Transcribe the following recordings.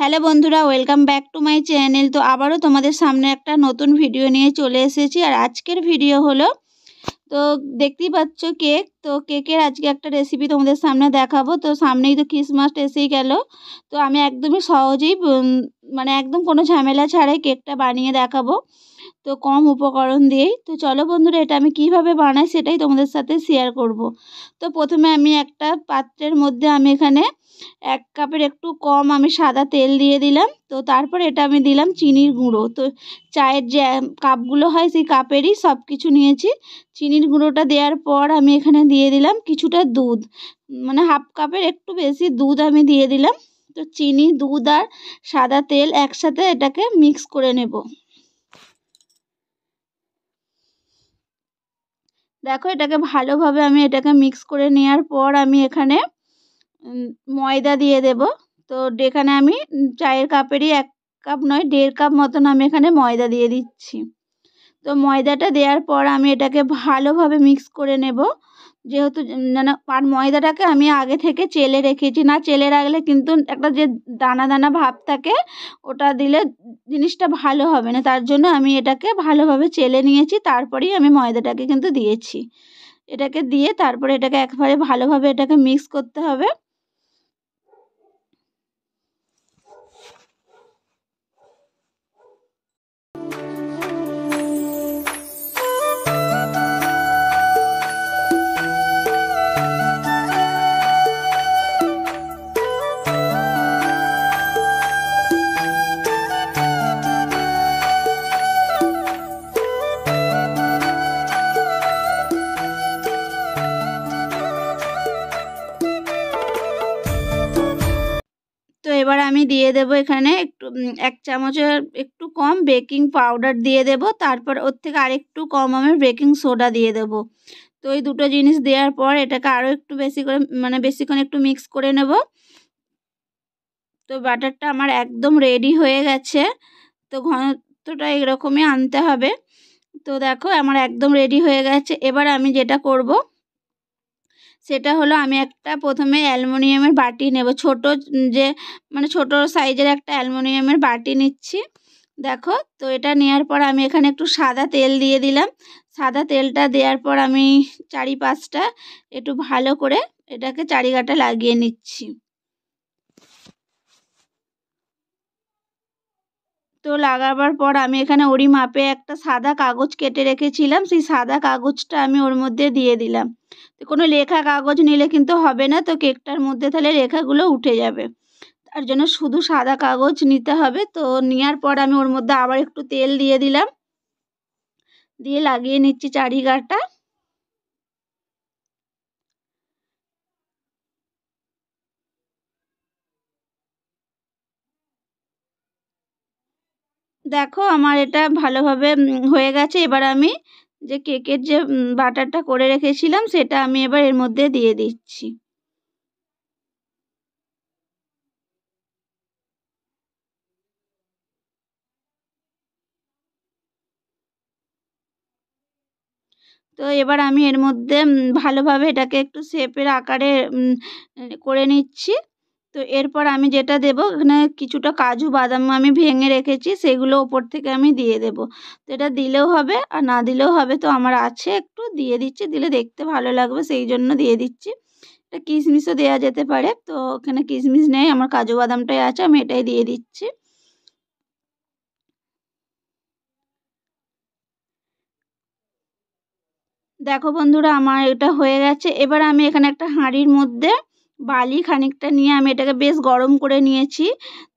Hello বন্ধুরা welcome back to my channel তো আবারও তোমাদের সামনে একটা নতুন ভিডিও নিয়ে চলে এসেছি আর আজকের ভিডিও হলো তো দেখতেই পাচ্ছ কেক তো কেকের আজকে একটা রেসিপি তোমাদের সামনে দেখাবো তো সামনেই তো ক্রিসমাস এসেই গেল তো আমি একদমই সহজেই মানে একদম কোনো ঝামেলা ছাড়াই কেকটা বানিয়ে দেখাবো তো কম উপকরণ দিয়েই তো চলো বন্ধুরা এটা আমি কিভাবে বানাই সেটাই তোমাদের সাথে শেয়ার করব। তো প্রথমে আমি একটা পাত্রের মধ্যে আমি এখানে এক কাপের একটু কম আমি সাদা তেল দিয়ে দিলাম তো তারপর এটা আমি দিলাম চিনির গুঁড়ো তো চায়ের যে কাপগুলো হয় সেই কাপেরই সব কিছু নিয়েছি চিনির গুঁড়োটা দেওয়ার পর আমি এখানে দিয়ে দিলাম কিছুটা দুধ মানে হাফ কাপের একটু বেশি দুধ আমি দিয়ে দিলাম তো চিনি দুধ আর সাদা তেল একসাথে এটাকে মিক্স করে নেব দেখো এটাকে ভালোভাবে আমি এটাকে মিক্স করে নেওয়ার পর আমি এখানে ময়দা দিয়ে দেব তো এখানে আমি চায়ের কাপেরই এক কাপ নয় দেড় কাপ মতন আমি এখানে ময়দা দিয়ে দিচ্ছি তো ময়দাটা দেওয়ার পর আমি এটাকে ভালোভাবে মিক্স করে নেব যেহেতু না মানে আর ময়দাটাকে আমি আগে থেকে চেলে রেখেছি না চেলে রাখলে কিন্তু একটা যে দানা দানা ভাব থাকে ওটা দিলে জিনিসটা ভালো হবে না তার জন্য আমি এটাকে ভালোভাবে চেলে নিয়েছি তারপরেই আমি ময়দাটাকে কিন্তু দিয়েছি এটাকে দিয়ে তারপরে এটাকে একবারে ভালোভাবে এটাকে মিক্স করতে হবে আমি দিয়ে দেব এখানে একটু এক চামচের একটু কম বেকিং পাউডার দিয়ে দেব তারপর ওর থেকে আরেকটু কম আমি বেকিং সোডা দিয়ে দেব তো এই দুটো জিনিস দেওয়ার পর এটাকে আরও একটু বেশি করে মানে বেশিক্ষণ একটু মিক্স করে নেব তো বাটারটা আমার একদম রেডি হয়ে গেছে তো ঘনত্বটা এরকমই আনতে হবে তো দেখো আমার একদম রেডি হয়ে গেছে এবার আমি যেটা করব সেটা হলো আমি একটা প্রথমে অ্যালুমিনিয়ামের বাটি নেব ছোটো যে মানে ছোটো সাইজের একটা অ্যালুমিনিয়ামের বাটি নিচ্ছি দেখো তো এটা নেওয়ার পর আমি এখানে একটু সাদা তেল দিয়ে দিলাম সাদা তেলটা দেওয়ার পর আমি চারিপাশটা একটু ভালো করে এটাকে চারিগাটা লাগিয়ে নিচ্ছি তো লাগাবার পর আমি এখানে ওরি মাপে একটা সাদা কাগজ কেটে রেখেছিলাম সেই সাদা কাগজটা আমি ওর মধ্যে দিয়ে দিলাম তো কোনো লেখা কাগজ নিলে কিন্তু হবে না তো কেকটার মধ্যে তাহলে লেখাগুলো উঠে যাবে তার জন্য শুধু সাদা কাগজ নিতে হবে তো নেওয়ার পর আমি ওর মধ্যে আবার একটু তেল দিয়ে দিলাম দিয়ে লাগিয়ে নিচ্ছি চারিগাটা দেখো আমার এটা ভালোভাবে হয়ে গেছে এবার আমি যে কেকের যে বাটারটা করে রেখেছিলাম সেটা আমি এবার এর মধ্যে দিয়ে দিচ্ছি তো এবার আমি এর মধ্যে ভালোভাবে এটাকে একটু শেপের আকারে করে নিচ্ছি তো এরপর আমি যেটা দেব এখানে কিছুটা কাজু বাদাম আমি ভেঙে রেখেছি সেগুলো ওপর থেকে আমি দিয়ে দেব তো এটা দিলেও হবে আর না দিলেও হবে তো আমার আছে একটু দিয়ে দিচ্ছি দিলে দেখতে ভালো লাগবে সেই জন্য দিয়ে দিচ্ছি এটা কিশমিশও দেওয়া যেতে পারে তো এখানে কিশমিশ নেই আমার কাজু বাদামটাই আছে আমি এটাই দিয়ে দিচ্ছি দেখো বন্ধুরা আমার এটা হয়ে গেছে এবার আমি এখানে একটা হাঁড়ির মধ্যে বালি খানিকটা নিয়ে আমি এটাকে বেশ গরম করে নিয়েছি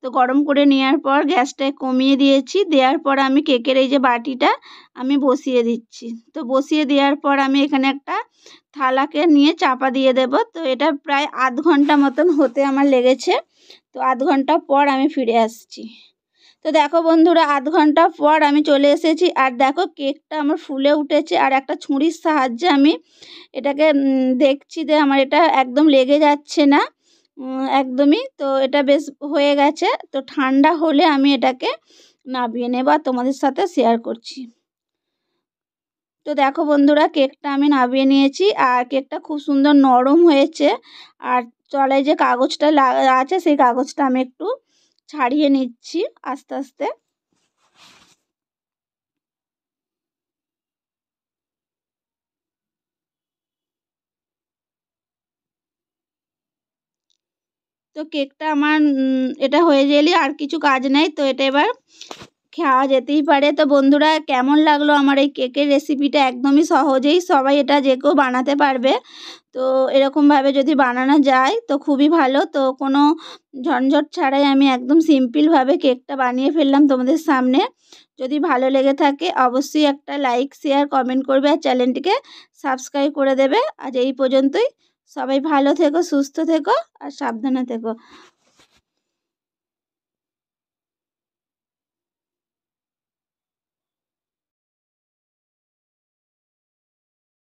তো গরম করে নেওয়ার পর গ্যাসটা কমিয়ে দিয়েছি দেওয়ার পর আমি কেকের এই যে বাটিটা আমি বসিয়ে দিচ্ছি তো বসিয়ে দেওয়ার পর আমি এখানে একটা থালাকে নিয়ে চাপা দিয়ে দেব তো এটা প্রায় আধ ঘন্টা মতন হতে আমার লেগেছে তো আধ ঘন্টা পর আমি ফিরে আসছি তো দেখো বন্ধুরা আধ ঘন্টা পর আমি চলে এসেছি আর দেখো কেকটা আমার ফুলে উঠেছে আর একটা ছুরির সাহায্যে আমি এটাকে দেখছি যে আমার এটা একদম লেগে যাচ্ছে না একদমই তো এটা বেশ হয়ে গেছে তো ঠান্ডা হলে আমি এটাকে নাবিয়ে নেবা তোমাদের সাথে শেয়ার করছি তো দেখো বন্ধুরা কেকটা আমি নাবিয়ে নিয়েছি আর কেকটা খুব সুন্দর নরম হয়েছে আর চলে যে কাগজটা আছে সেই কাগজটা আমি একটু ছাড়িয়ে নিচ্ছি আস্তে আস্তে তো কেকটা আমার এটা হয়ে গেলে আর কিছু কাজ নেই তো এটা এবার খাওয়া যেতেই পারে তো বন্ধুরা কেমন লাগলো আমার এই কেকের রেসিপিটা একদমই সহজেই সবাই এটা যে কেউ বানাতে পারবে তো এরকমভাবে যদি বানানো যায় তো খুবই ভালো তো কোনো ঝঞ্ঝট ছাড়াই আমি একদম সিম্পলভাবে কেকটা বানিয়ে ফেললাম তোমাদের সামনে যদি ভালো লেগে থাকে অবশ্যই একটা লাইক শেয়ার কমেন্ট করবে আর চ্যানেলটিকে সাবস্ক্রাইব করে দেবে আজ এই পর্যন্তই সবাই ভালো থেকো সুস্থ থেকো আর সাবধানে থেকো